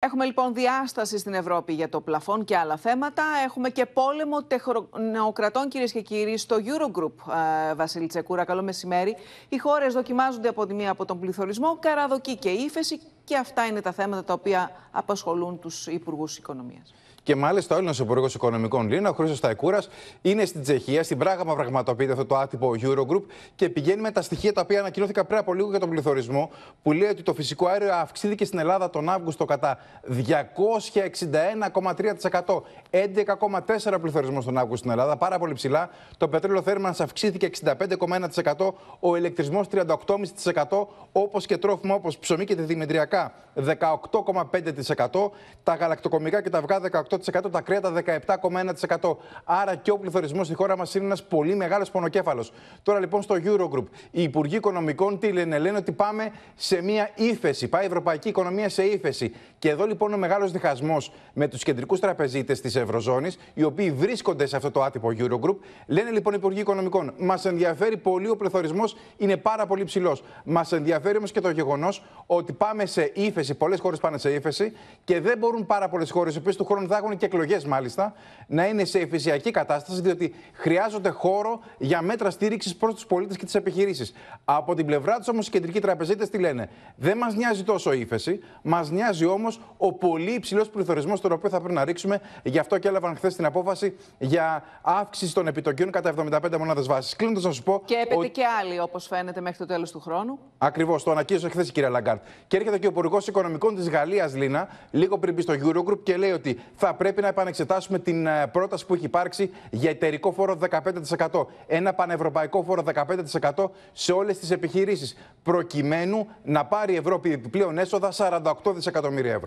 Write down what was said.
Έχουμε λοιπόν διάσταση στην Ευρώπη για το πλαφόν και άλλα θέματα. Έχουμε και πόλεμο τεχνοκρατών, κυρίες και κύριοι, στο Eurogroup. Ε, Βασίλη Τσεκούρα, καλό μεσημέρι. Οι χώρες δοκιμάζονται από τη μία από τον πληθωρισμό, καραδοκή και ύφεση και αυτά είναι τα θέματα τα οποία απασχολούν τους Υπουργούς Οικονομίας. Και μάλιστα ο Έλληνας Υπουργός Οικονομικών Λίνα, ο Χρήσο Ταϊκούρα, είναι στην Τσεχία, στην Πράγμα πραγματοποιείται αυτό το άτυπο Eurogroup και πηγαίνει με τα στοιχεία τα οποία ανακοινώθηκαν πριν από λίγο για τον πληθωρισμό, που λέει ότι το φυσικό αέριο αυξήθηκε στην Ελλάδα τον Αύγουστο κατά 261,3%. 11,4% πληθωρισμό τον Αύγουστο στην Ελλάδα, πάρα πολύ ψηλά. Το πετρέλαιο θέρμανσης αυξήθηκε 65,1%, ο ηλεκτρισμός 38,5%, όπως και τρόφιμα όπως ψωμί και δημητριακά 18,5%, τα γαλακτοκομικά και τα αυγά 18%, τα κρέατα 17,1%. Άρα και ο πληθωρισμός στη χώρα μας είναι ένας πολύ μεγάλος πονοκέφαλος. Τώρα λοιπόν στο Eurogroup, οι Υπουργοί Οικονομικών τι λένε, λένε ότι πάμε σε μία ύφεση. Πάει η Ευρωπαϊκή Οικονομία σε ύφεση. Και εδώ λοιπόν ο μεγάλος διχασμός με τους κεντρικούς τραπεζίτες της Ευρωζώνης, οι οποίοι βρίσκονται σε αυτό το άτυπο Eurogroup, λένε λοιπόν οι Υπουργοί Οικονομικών, μας ενδιαφέρει πολύ ο πληθωρισμός, είναι πάρα πολύ ψηλός. Μας ενδιαφέρει όμως και το γεγονός ότι πάμε σε ύφεση. Πολλές χώρες πάνε σε ύφεση και δεν μπορούν πάρα πολλές χώρες, οι οποίες του χρόνου θα έχουν και εκλογές μάλιστα, να είναι σε εφησιακή κατάσταση, διότι χρειάζονται χώρο για μέτρα στήριξης προς τους πολίτες και τις επιχειρήσεις. Από την πλευρά τους όμως, οι κεντρικοί τραπεζίτες τι λένε. Δεν μας νοιάζει τόσο ύφεση, μας νοιάζει όμως ο πολύ υψηλός πληθωρισμός, τον οποίο θα πρέπει να ρίξουμε. Γι' αυτό και έλαβαν χθες την απόφαση για αύξηση των επιτοκίων κατά 75 μονάδες βάσης. Κλείνοντας, να σου πω. Και έπεται ο... και άλλοι, όπως φαίνεται, μέχρι το τέλος του χρόνου. Ακριβώς, το ανακοίνωσε χθες η κυρία Λαγκάρτ. Και έρχεται και ο Υπουργός Οικονομικών της Γαλλίας, Λίνα, λίγο πριν μπει στο Eurogroup και λέει ότι θα πρέπει να επανεξετάσουμε την ε, πρόταση που έχει υπάρξει για εταιρικό φόρο 15%. Ένα πανευρωπαϊκό φόρο 15% σε όλες τις επιχειρήσεις. Προκειμένου να πάρει η Ευρώπη επιπλέον έσοδα 48 δισεκατομμύρια ευρώ.